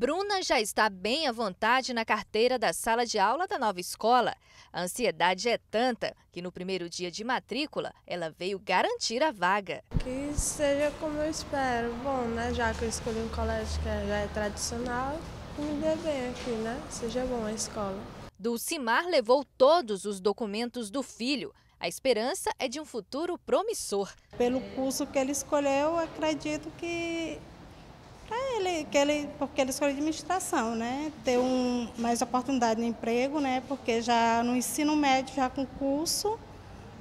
Bruna já está bem à vontade na carteira da sala de aula da nova escola. A ansiedade é tanta que no primeiro dia de matrícula ela veio garantir a vaga. Que seja como eu espero. Bom, né, já que eu escolhi um colégio que já é tradicional, me dê bem aqui, né? Seja bom a escola. Dulcimar levou todos os documentos do filho. A esperança é de um futuro promissor. Pelo curso que ele escolheu, acredito que que ele, porque ele é escolheu administração, né? Ter um, mais oportunidade de emprego, né? Porque já no ensino médio, já com curso,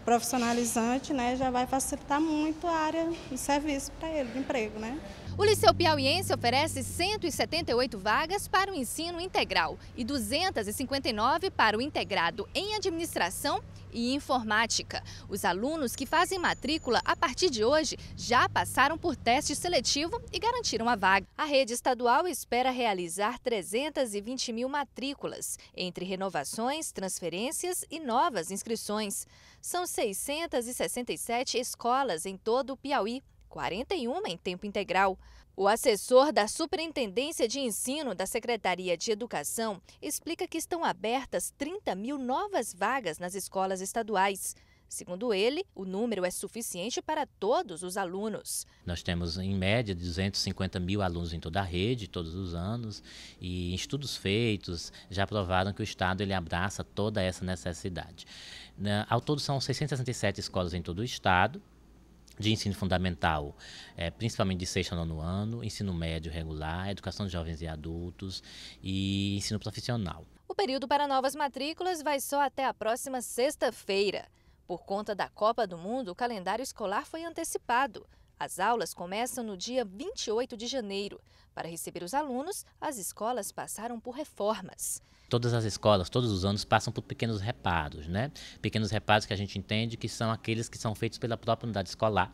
profissionalizante, né, já vai facilitar muito a área do serviço para ele, de emprego, né? O Liceu Piauiense oferece 178 vagas para o ensino integral e 259 para o integrado em administração e informática. Os alunos que fazem matrícula a partir de hoje já passaram por teste seletivo e garantiram a vaga. A rede estadual espera realizar 320 mil matrículas, entre renovações, transferências e novas inscrições. São 1.667 escolas em todo o Piauí, 41 em tempo integral. O assessor da Superintendência de Ensino da Secretaria de Educação explica que estão abertas 30 mil novas vagas nas escolas estaduais. Segundo ele, o número é suficiente para todos os alunos. Nós temos, em média, 250 mil alunos em toda a rede, todos os anos, e estudos feitos já provaram que o Estado ele abraça toda essa necessidade. Ao todo, são 667 escolas em todo o Estado, de ensino fundamental, é, principalmente de sexto a nono ano, ensino médio regular, educação de jovens e adultos e ensino profissional. O período para novas matrículas vai só até a próxima sexta-feira. Por conta da Copa do Mundo, o calendário escolar foi antecipado. As aulas começam no dia 28 de janeiro. Para receber os alunos, as escolas passaram por reformas. Todas as escolas, todos os anos, passam por pequenos reparos, né? Pequenos reparos que a gente entende que são aqueles que são feitos pela própria unidade escolar